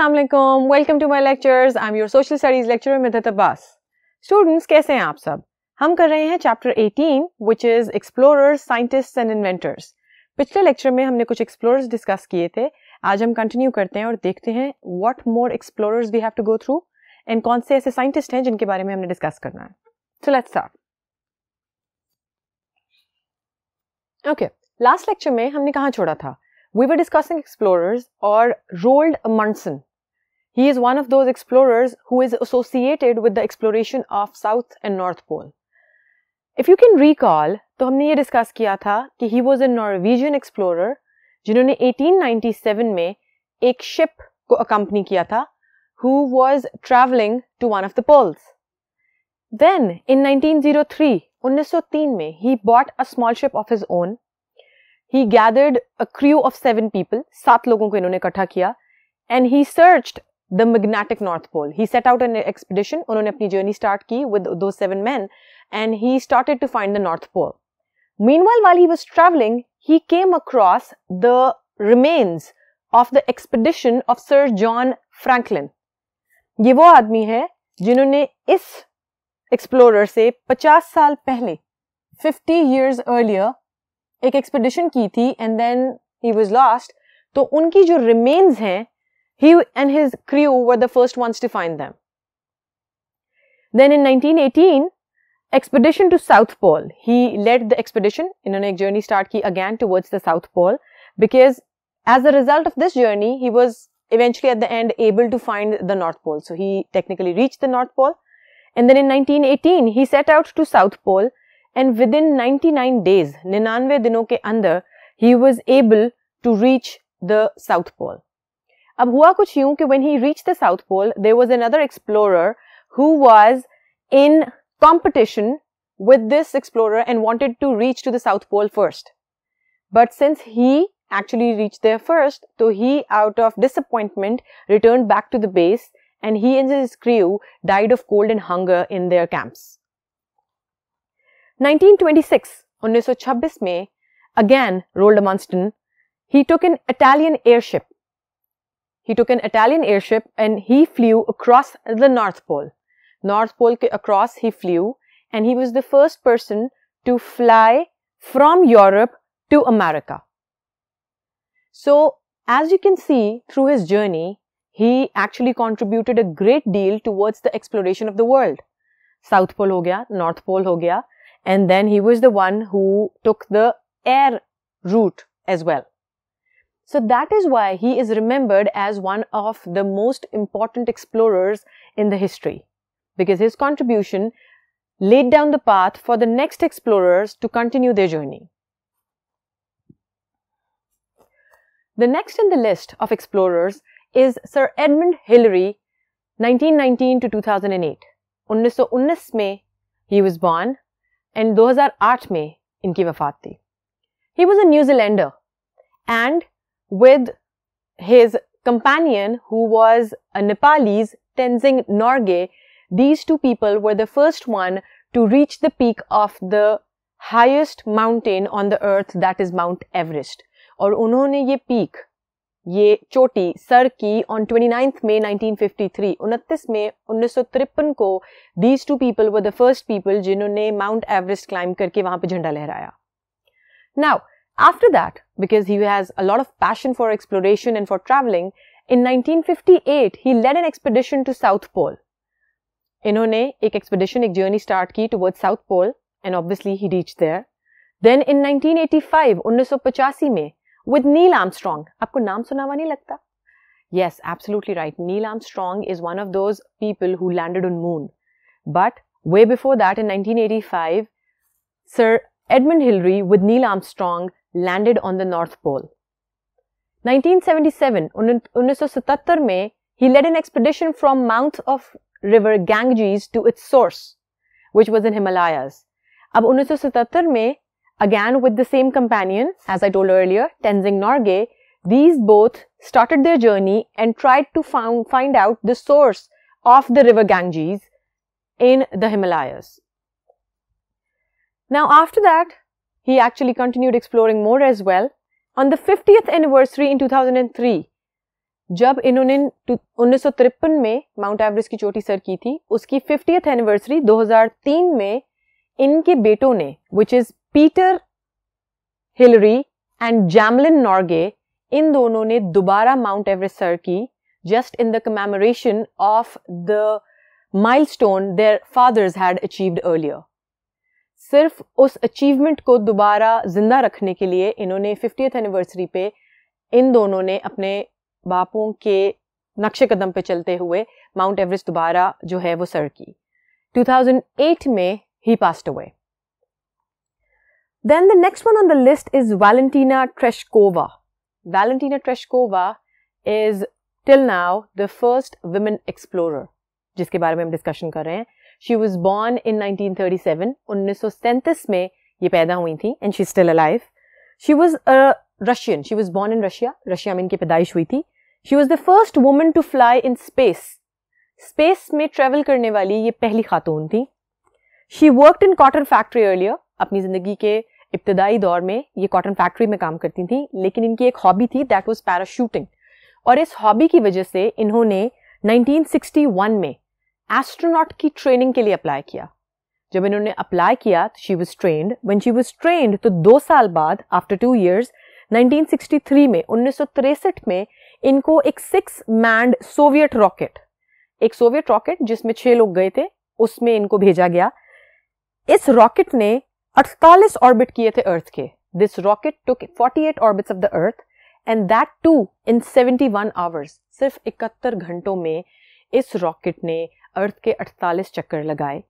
Aslam welcome to my lectures I am your social studies lecture Midhat Abbas students कैसे हैं आप सब हम कर रहे हैं chapter 18 which is explorers scientist and inventors पिछले लेक्चर में हमने कुछ एक्सप्लोरर्स डिस्कस किए थे आज हम कंटिन्यू करते हैं और देखते हैं what more explorers we have to go through and कौन से ऐसे साइंटिस्ट हैं जिनके बारे में हमने डिस्कस करना है so let's start okay last lecture में हमने कहाँ छोड़ा था we were discussing explorers or Roald Amundsen, He is one of those explorers who is associated with the exploration of South and North Pole. If you can recall, तो हमने ये discuss किया था कि he was a Norwegian explorer जिन्होंने 1897 में एक ship को अकम्पनी किया था who was traveling to one of the poles. Then in 1903, 1903 में he bought a small ship of his own. He gathered a crew of seven people, सात लोगों को इन्होंने इकट्ठा किया and he searched the magnetic north pole he set out an expedition उन्होंने अपनी journey start की विद दो seven man and he started to find the north pole Meanwhile, while he was travelling he came across the remains of the expedition of sir John Franklin. ये वो आदमी है जिन्होंने इस एक्सप्लोरर से 50 साल पहले 50 years earlier एक एक्सपीडिशन की थी and then he was lost तो उनकी जो रिमेन्स हैं He and his crew were the first ones to find them. Then in 1918, expedition to South Pole. He led the expedition. इन्होंने एक journey start key again towards the South Pole because as a result of this journey, he was eventually at the end able to find the North Pole. So he technically reached the North Pole. And then in 1918, he set out to South Pole and within 99 days, 99 दिनों under, he was able to reach the South Pole. अब हुआ कुछ यूं कि when he reach the south pole there was another explorer who was in competition with this explorer and wanted to reach to the South Pole first. But since he actually reached there first, so he, out of disappointment, returned back to the base and he and his crew died of cold and hunger in their camps. 1926, 1926 में, again Roald Amundsen, he took an Italian airship he took an Italian airship and he flew across the North Pole. North Pole across he flew and he was the first person to fly from Europe to America. So, as you can see through his journey, he actually contributed a great deal towards the exploration of the world. South Pole ho gaya, North Pole ho gaya, and then he was the one who took the air route as well. So that is why he is remembered as one of the most important explorers in the history, because his contribution laid down the path for the next explorers to continue their journey. The next in the list of explorers is Sir Edmund Hillary, 1919 to 2008. 1919 में he was born and 2008 में inki वफात He was a New Zealander and with his companion who was a Nepalese, Tenzing Norgay. These two people were the first one to reach the peak of the highest mountain on the earth that is Mount Everest. और उन्होंने ये peak ये चोटी sir की on 29th मई 1953 29 में 1953 को these two people were the first people जिन्होंने Mount Everest climb करके वहां पे झंडा लहराया now after that, because he has a lot of passion for exploration and for traveling, in 1958 he led an expedition to South Pole. इन्होंने एक expedition एक journey start की toward south pole and obviously he reached there. Then in 1985 1985 में with Neil Armstrong, आपको नाम सुना हुआ नहीं लगता yes absolutely right neil armstrong is one of those people who landed on moon but way before that in 1985 sir edmund hillary with neil armstrong landed on the North Pole. 1977, 1977 he led an expedition from mouth of river Ganges to its source, which was in Himalayas. अब 1977 में again with the same companion as I told earlier, Tenzing Norgay, these both started their journey and tried to found, find out the source of the river Ganges in the Himalayas. Now after that, he actually continued exploring more as well. On the 50th anniversary in 2003, जब इन्होंने 1953 में mount Everest की चोटी sir थी, उसकी 50th anniversary 2003 में इनके बेटों ने, which is Peter Hillary and Jamlyn Norgay, इन दोनों ने दोबारा Mount Everest sir just in the commemoration of the milestone their fathers had achieved earlier. सिर्फ उस अचीवमेंट को दोबारा ज़िंदा रखने के लिए इन्होंने फिफ्टियथ एनिवर्सरी पे इन दोनों ने अपने बापों के नक्शे कदम पे चलते हुए माउंट एवरेस्ट दोबारा जो है वो सर की 2008 में he passed away then the next one on the list is Valentina Tereshkova Valentina Tereshkova is till now the first women explore जिसके बारे में हम डिस्कशन कर रहे हैं she was born in nineteen thirty seven में ये पैदा हुई थी and she still alive she was Russian she was born in Russia Russia में इनकी पैदाइश हुई थी she was the first women to fly in space space में ट्रेवल करने वाली ये पहली खातून थी she worked in cotton factory earlier अपनी ज़िंदगी के इब्तदाई दौर में ये कॉटन फैक्ट्री में काम करती थी लेकिन इनकी एक हॉबी थी दैट वॉज पैराशूटिंग और इस हॉबी की वजह से इन्होंने 1961 में एस्ट्रोनॉट की ट्रेनिंग के लिए अप्लाई किया जब इन्होंने अप्लाई किया तो she was train one she was train तो दो साल बाद आफ्टर टू ईयर्स 1963 में उन्नीस में इनको एक सिक्स मैंड सोवियत रॉकेट एक सोवियत रॉकेट जिसमें छह लोग गए थे उसमें इनको भेजा गया इस रॉकेट ने 48 ऑर्बिट किए थे अर्थ के this rocket took 48 orbits of the earth and that too in 71 hours सिर्फ इकहत्तर घंटों में इस रॉकेट ने अर्थ के 48 चक्कर लगाए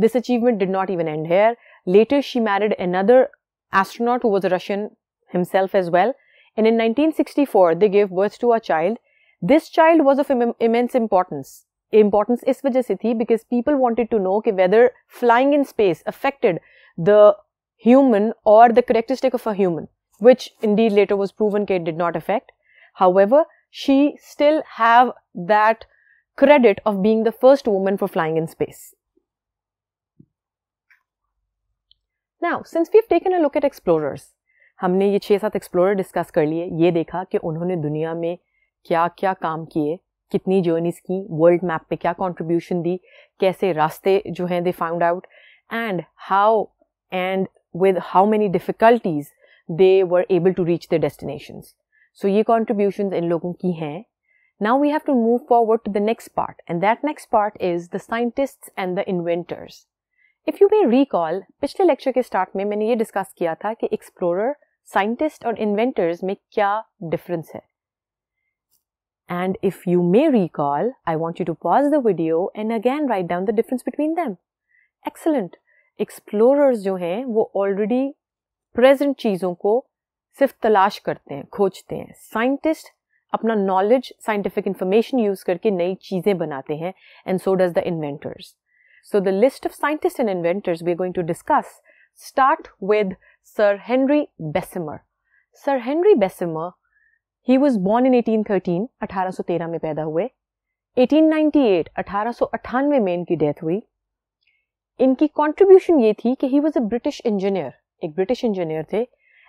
this achievement did not even end here later she married another astronaut was Russian himself as well and in 1964 they gave birth to a child this child was of immense importance importance इस वजह से थी because people wanted to know कि whether flying in space affected the human or the characteristic of a human, which indeed later was proven it did not affect. However, she still have that credit of being the first woman for flying in space. Now since we have taken a look at explorers हमने ये छः सात explorer discuss कर लिए ये देखा कि उन्होंने दुनिया में क्या क्या काम किए कितनी जर्नीस की वर्ल्ड मैप पे क्या कंट्रीब्यूशन दी कैसे रास्ते जो हैं they found out and how and with how many difficulties they were able to reach the destinations so ये कॉन्ट्रीब्यूशन इन लोगों की हैं Now we have to move forward to the next part, and that next part is the scientists and the inventors. If you may recall, पिछले lecture के start में मैंने ये discuss किया था कि explorer, scientist, और inventors में क्या difference है And if you may recall, I want you to pause the video and again write down the difference between them. Excellent. Explorers जो हैं वो already present चीज़ों को सिर्फ तलाश करते हैं खोजते हैं साइंटिस्ट अपना नॉलेज साइंटिफिक इन्फॉर्मेशन यूज करके नई चीज़ें बनाते हैं and so does the inventors so the list of scientist and inventors we are going to discuss start with sir Henry Bessemer sir Henry Bessemer he was born in 1813 1813 में पैदा हुए 1898 1898 में इनकी डेथ हुई इनकी कॉन्ट्रीब्यूशन ये थी कि he was a British engineer एक ब्रिटिश इंजीनियर थे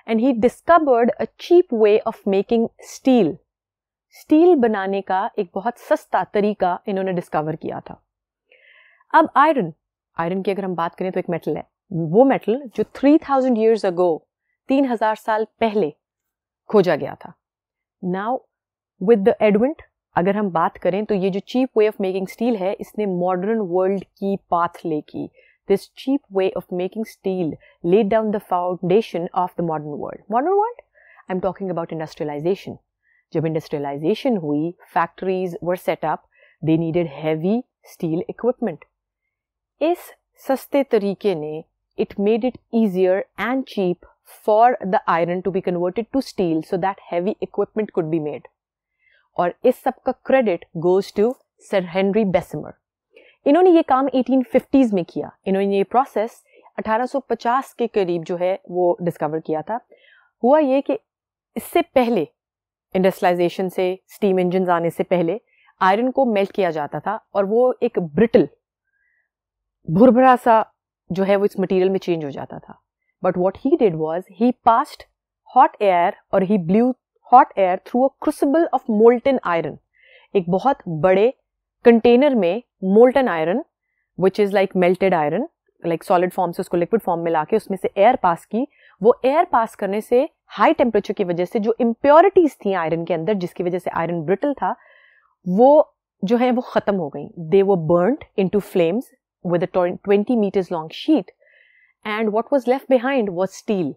and he discovered a cheap way of making steel steel बनाने का एक बहुत सस्ता तरीका इन्होंने डिस्कवर किया था अब आयरन आयरन की अगर हम बात करें तो एक मेटल है वो मेटल जो 3000 थाउजेंड ईयर्स अगो हजार साल पहले खोजा गया था नाउ विद द एडवेंट अगर हम बात करें तो ये जो cheap way of making steel है इसने मॉडर्न वर्ल्ड की पाथ ले की this cheap way of making steel laid down the foundation of the modern world modern world I am talking about industrialisation जब इंडस्ट्रियलाइजेशन हुई factories were set up they needed heavy steel equipment इस सस्ते तरीके ने it made it easier and cheap for the iron to be converted to steel so that heavy equipment could be made और इस सब का credit goes to sir Henry Bessemer इन्होंने ये काम 1850s में किया इन्होंने ये प्रोसेस 1850 के करीब जो है वो डिस्कवर किया था हुआ ये कि इससे पहले इंडस्ट्राइजेशन से स्टीम इंजन आने से पहले आयरन को मेल्ट किया जाता था और वो एक ब्रिटल भुरभरा सा जो है वो इस मटेरियल में चेंज हो जाता था but what he did was he passed hot air और he blew hot air through a crucible of molten iron एक बहुत बड़े कंटेनर में molten iron which is like melted iron like solid form से उसको लिक्विड फॉर्म में ला के उसमें से एयर पास की वो एयर पास करने से हाई टेम्परेचर की वजह से जो इम्प्योरिटीज थी आयरन के अंदर जिसकी वजह से आयरन ब्रिटल था वो जो है वो ख़त्म हो गई दे वो burn into flames with twenty metres long sheet and what was left behind was steel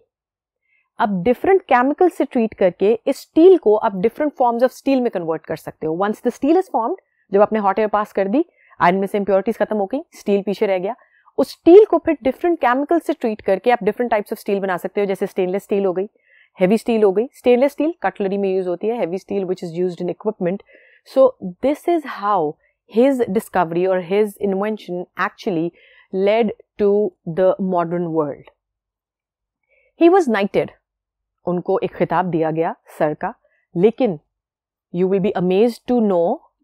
अब डिफरेंट केमिकल से ट्रीट करके इस स्टील को आप डिफरेंट फॉर्म्स ऑफ स्टील में कन्वर्ट कर सकते हो once the steel is formed जब आपने हॉट एयर पास कर दी आयरन में से इम्प्योरिटीज खत्म हो गई स्टील पीछे रह गया उस स्टील को फिर डिफरेंट केमिकल से ट्रीट करके आप डिफरेंट टाइप्स ऑफ स्टील बना सकते हो जैसे स्टेनलेस स्टील हो गई हैवी स्टील हो गई स्टेनलेस स्टील कटलरी में यूज होती है heavy steel which is use in equipment so this is how his discovery और his invention actually led to the modern world he was knighted उनको एक खिताब दिया गया सर का लेकिन you will be amaze to know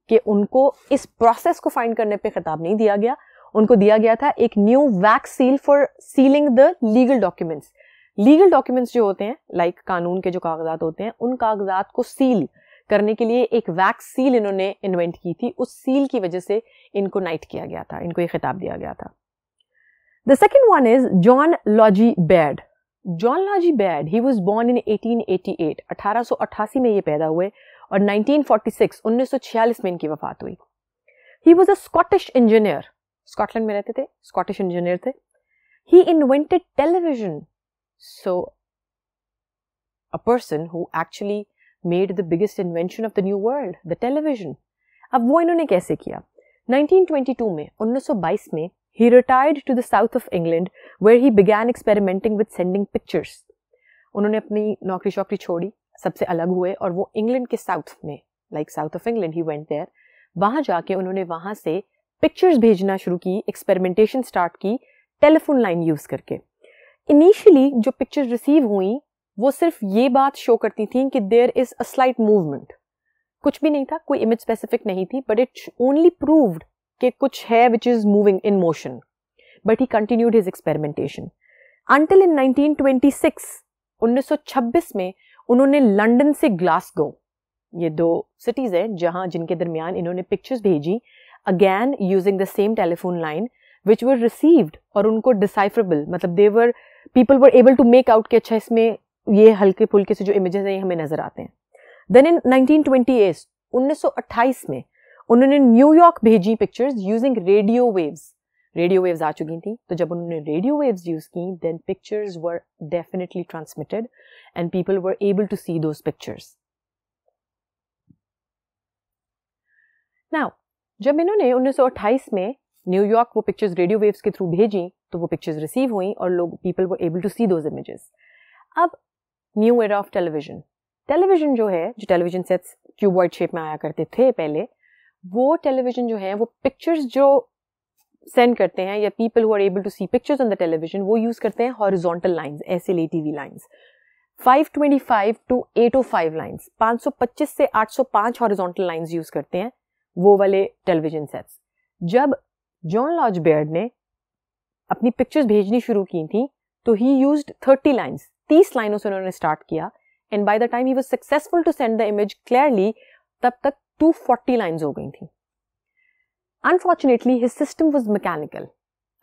कि उनको इस प्रोसेस को फाइंड करने पे खिताब नहीं दिया गया उनको दिया गया था एक new wax seal for sealing the legal documents legal documents जो होते हैं लाइक like कानून के जो कागजात होते हैं उन कागजात को सील करने के लिए एक वैक्स सील इन्होंने इन्वेंट की थी उस सील की वजह से इनको नाइट किया गया था इनको ये खिताब दिया गया था the second one is John Logie Baird John Logie Baird he was born in 1888 1888 में ये पैदा हुए और 1946 1946 में इनकी वफात हुई he was a Scottish engineer Scotland में रहते थे स्कॉटिश इंजीनियर थे he invented television So, a person who actually made the biggest invention of the new world, the television. अब वो इन्होंने कैसे किया 1922 में 1922 में he retired to the south of England where he began experimenting with sending pictures. उन्होंने अपनी नौकरी शौकरी छोड़ी सबसे अलग हुए और वो इंग्लैंड के साउथ में like south of England he went there वहाँ जाके उन्होंने वहाँ से पिक्चर्स भेजना शुरू की एक्सपेरिमेंटेशन स्टार्ट की टेलीफोन लाइन यूज़ करके इनिशियली जो पिक्चर रिसीव हुई वो सिर्फ ये बात शो करती थी कि there is a slight movement कुछ भी नहीं था कोई इमेज स्पेसिफिक नहीं थी बट इट्स ओनली प्रूव्ड कि कुछ है which is moving in motion but he continued his experimentation until in 1926 1926 में उन्होंने लंदन से ग्लासगो ये दो सिटीज़ हैं जहां जिनके दरमियान इन्होंने पिक्चर्स भेजी again using the same telephone line which were received और उनको डिसाइफरेबल मतलब there people were able to make out कि अच्छा इसमें ये हल्के फुल्के से जो इमेजेस हैं ये हमें नज़र आते हैं देन इन 1928 1928 में उन्होंने न्यूयॉर्क भेजी pictures using radio waves radio waves आ चुकी थी तो जब उन्होंने रेडियो वेव्स यूज़ की then pictures were definitely transmitted and people were able to see those pictures now जब इन्होंने 1928 में न्यूयॉर्क वो पिक्चर्स रेडियो वेव्स के थ्रू भेजी तो वो पिक्चर्स रिसीव हुई और लोग पीपल वो able to see those images अब new era of television television जो है जो टेलीविजन सेट्स क्यूबॉइड शेप में आया करते थे पहले वो टेलीविजन जो है वो पिक्चर्स जो सेंड करते हैं या people who are able to see pictures on the television वो यूज़ करते हैं हॉरिजॉन्टल लाइंस ऐसे ले फाइव ट्वेंटी फाइव टू पाँच सौ पच्चीस से पाँच हॉरिजॉन्टल लाइन्स यूज़ करते हैं वो वाले टेलीविजन सेट्स जब जॉन लॉज बेर्ड ने अपनी पिक्चर्स भेजनी शुरू की थी तो ही यूज थर्टी लाइन्स तीस लाइनों से उन्होंने स्टार्ट किया and by the time he was successful to send the image clearly तब तक टू फोर्टी लाइन्स हो गई थी unfortunately his system was mechanical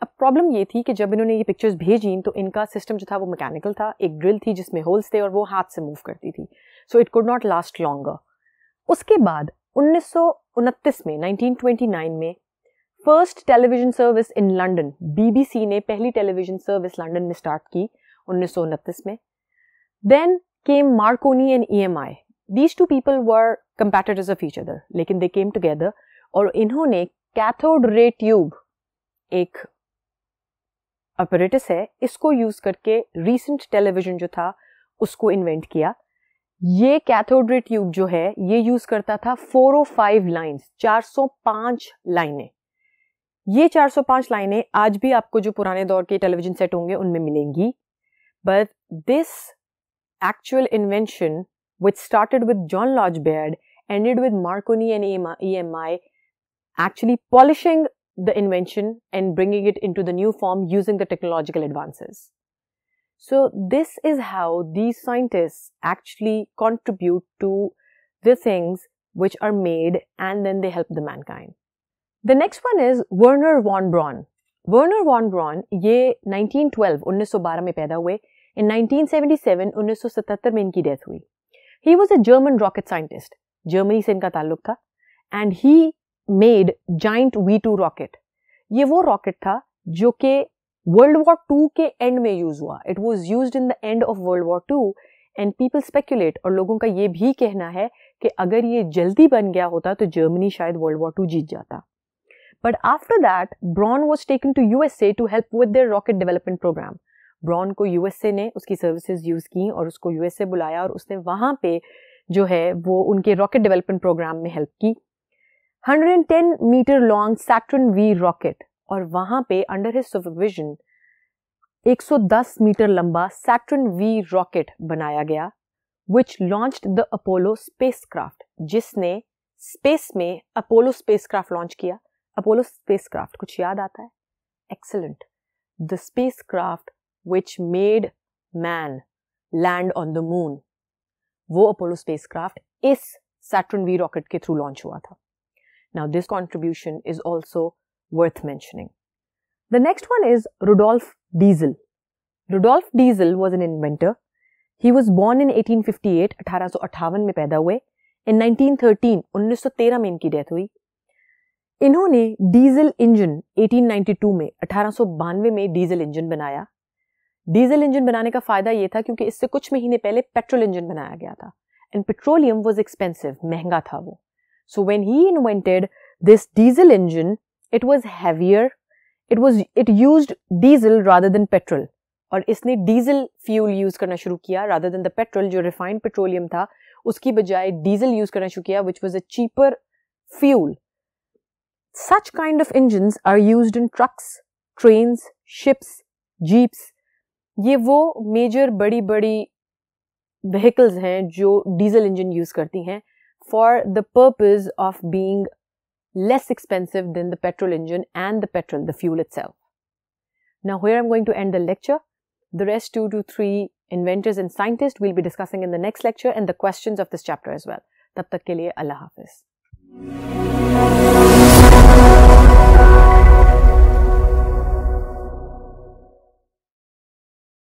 अब प्रॉब्लम ये थी कि जब इन्होंने ये पिक्चर्स भेजी तो इनका सिस्टम जो था वो मैकेनिकल था एक ड्रिल थी जिसमें होल्स थे और वो हाथ से मूव करती थी so it could not last longer उसके बाद उन्नीस में 1929 में first television service in London BBC ने पहली टेलीविजन सर्विस लंडन में स्टार्ट की उन्नीस सौ उनतीस में then came Marconi and E M I these two people were competitors of each other लेकिन दे केम टुगेदर और इन्होंने कैथोड रे ट्यूब एक अपरेटिस है इसको यूज़ करके रीसेंट टेलीविजन जो था उसको इन्वेंट किया ये कैथोड्रे ट्यूब जो है ये यूज़ करता था 405 लाइंस 405 लाइनें ये 405 लाइनें आज भी आपको जो पुराने दौर के टेलीविजन सेट होंगे उनमें मिलेंगी but this actual invention which started with John Logie Baird ended with Marconi and E M I actually polishing the invention and bringing it in to the new form using the technological advances so this is how the scientist actually contribute to the things which are made and then they help the mankind the next one is Werner von Braun Werner von Braun ये 1912 1912 में पैदा हुए इन 1977 1977 में इनकी death हुई he was a German rocket scientist Germany से इनका ताल्लुक था and he made giant V two rocket ये वो रॉकेट था जो कि वर्ल्ड वॉर टू के एंड में यूज हुआ it was use in the end of world war two and people speculate और लोगों का ये भी कहना है कि अगर ये जल्दी बन गया होता तो जर्मनी शायद वर्ल्ड वॉर टू जीत जाता But after that, Braun was taken to USA to help with their rocket development program. Braun को यूएसए ने उसकी सर्विसेज यूज़ की और उसको यूएसए बुलाया और उसने वहाँ पे जो है वो उनके रॉकेट डेवलपमेंट प्रोग्राम में हेल्प की 110 metre long Saturn V rocket और वहाँ पे अंडर हिज सुपरविजन 110 मीटर लंबा सैटर्न वी रॉकेट बनाया गया which launch the Apollo spacecraft जिसने स्पेस में अपोलो स्पेसक्राफ्ट लॉन्च किया अपोलो स्पेस क्राफ्ट कुछ याद आता है excellent the spacecraft which made man land on the moon वो अपोलो स्पेस क्राफ्ट इस सैटर्न वी रॉकेट के थ्रू लॉन्च हुआ था now this contribution is also worth mentioning the next one is Rudolf Diesel Rudolf Diesel was an inventor he was born in eighteen fifty eight अठारह सौ अट्ठावन में पैदा हुए इन नाइनटीन थर्टीन उन्नीस सौ तेरह में इनकी डेथ हुई इन्होंने डीजल इंजन 1892 में अठारह में डीजल इंजन बनाया डीजल इंजन बनाने का फायदा यह था क्योंकि इससे कुछ महीने पहले पेट्रोल इंजन बनाया गया था एंड पेट्रोलियम वॉज एक्सपेंसिव महंगा था वो so when he invented this diesel engine it was heavier it was it use diesel rather than petrol और इसने डीजल फ्यूल यूज करना शुरू किया रादर देन द पेट्रोल जो रिफाइंड पेट्रोलियम था उसकी बजाय डीजल यूज करना शुरू किया which was a cheaper fuel Such kind of engines are used in trucks, trains, ships, jeeps. ये वो major बड़ी बड़ी vehicles हैं जो diesel engine use करती हैं for the purpose of being less expensive than the petrol engine and the petrol, the fuel itself. Now, here I'm going to end the lecture. The rest two to three inventors and scientists we'll be discussing in the next lecture and the questions of this chapter as well. Tab tak ke liye Allah Hafiz.